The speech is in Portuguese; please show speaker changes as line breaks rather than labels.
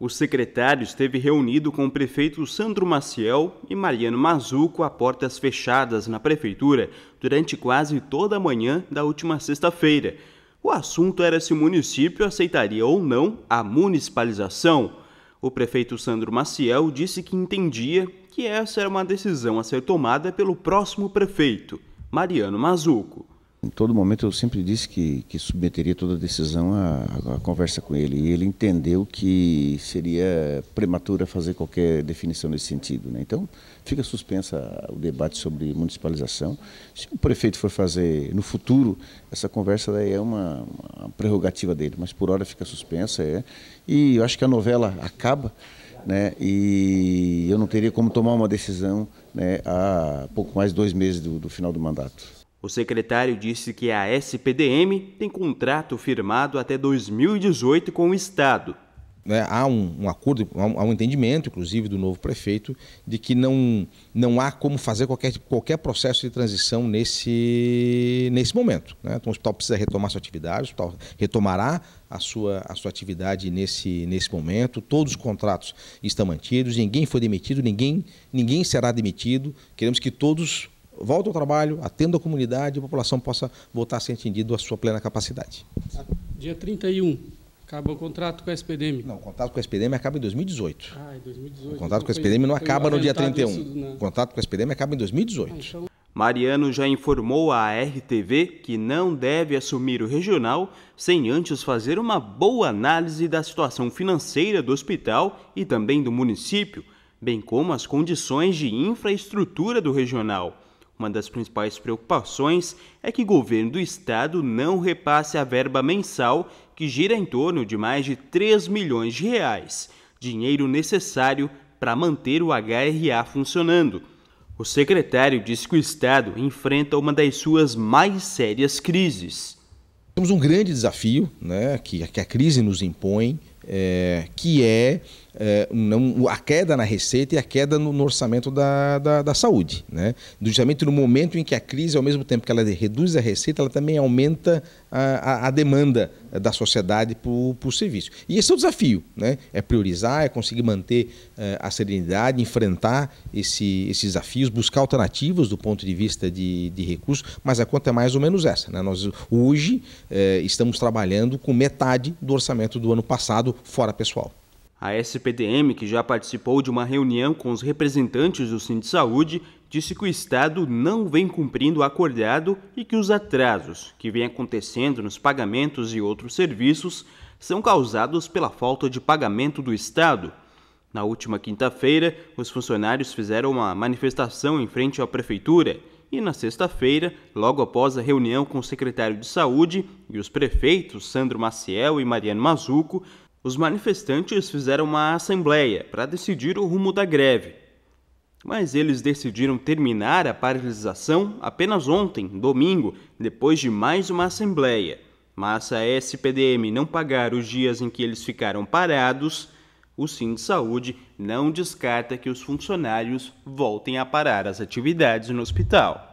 O secretário esteve reunido com o prefeito Sandro Maciel e Mariano Mazuco a portas fechadas na prefeitura durante quase toda a manhã da última sexta-feira. O assunto era se o município aceitaria ou não a municipalização. O prefeito Sandro Maciel disse que entendia que essa era uma decisão a ser tomada pelo próximo prefeito, Mariano Mazuco.
Em todo momento eu sempre disse que, que submeteria toda a decisão à, à conversa com ele. E ele entendeu que seria prematura fazer qualquer definição nesse sentido. Né? Então fica suspensa o debate sobre municipalização. Se o prefeito for fazer no futuro, essa conversa é uma, uma prerrogativa dele, mas por hora fica suspensa. É. E eu acho que a novela acaba. Né? E eu não teria como tomar uma decisão né, há pouco mais de dois meses do, do final do mandato.
O secretário disse que a SPDM tem contrato firmado até 2018 com o Estado.
É,
há um, um acordo, há um, há um, entendimento, inclusive, do novo prefeito, de que não, não há como fazer qualquer, qualquer processo de transição nesse, nesse momento. Né? Então, o hospital precisa retomar sua atividade, o hospital retomará a sua, a sua atividade nesse, nesse momento. Todos os contratos estão mantidos, ninguém foi demitido, ninguém, ninguém será demitido. Queremos que todos Volta ao trabalho, atenda a comunidade e a população possa voltar a ser atendida à sua plena capacidade. Dia 31, Acaba o contrato com a SPDM? Não, o contrato com a SPDM acaba em 2018. Ah, em 2018. O contrato com a então SPDM não acaba no dia 31. Isso, né? O contrato com a SPDM acaba em 2018. Ah, então...
Mariano já informou à RTV que não deve assumir o regional sem antes fazer uma boa análise da situação financeira do hospital e também do município, bem como as condições de infraestrutura do regional. Uma das principais preocupações é que o governo do estado não repasse a verba mensal, que gira em torno de mais de 3 milhões de reais, dinheiro necessário para manter o HRA funcionando. O secretário disse que o estado enfrenta uma das suas mais sérias crises.
Temos um grande desafio né, que, que a crise nos impõe é, que é, é a queda na receita e a queda no, no orçamento da, da, da, saúde. Né? Justamente no momento em que a crise, ao mesmo tempo que ela reduz a receita, ela também aumenta a, a, a demanda eh, da sociedade para o serviço. E esse é o desafio, né? é priorizar, é conseguir manter eh, a serenidade, enfrentar esse, esses desafios, buscar alternativas do ponto de vista de, de recursos, mas a conta é mais ou menos essa. Né? Nós hoje eh, estamos trabalhando com metade do orçamento do ano passado, fora pessoal.
A SPDM, que já participou de uma reunião com os representantes do Sindicato de Saúde, disse que o Estado não vem cumprindo o acordado e que os atrasos que vêm acontecendo nos pagamentos e outros serviços são causados pela falta de pagamento do Estado. Na última quinta-feira, os funcionários fizeram uma manifestação em frente à Prefeitura e na sexta-feira, logo após a reunião com o secretário de Saúde e os prefeitos Sandro Maciel e Mariano Mazuco, os manifestantes fizeram uma assembleia para decidir o rumo da greve. Mas eles decidiram terminar a paralisação apenas ontem, domingo, depois de mais uma assembleia. Mas se a SPDM não pagar os dias em que eles ficaram parados, o Sim de Saúde não descarta que os funcionários voltem a parar
as atividades no hospital.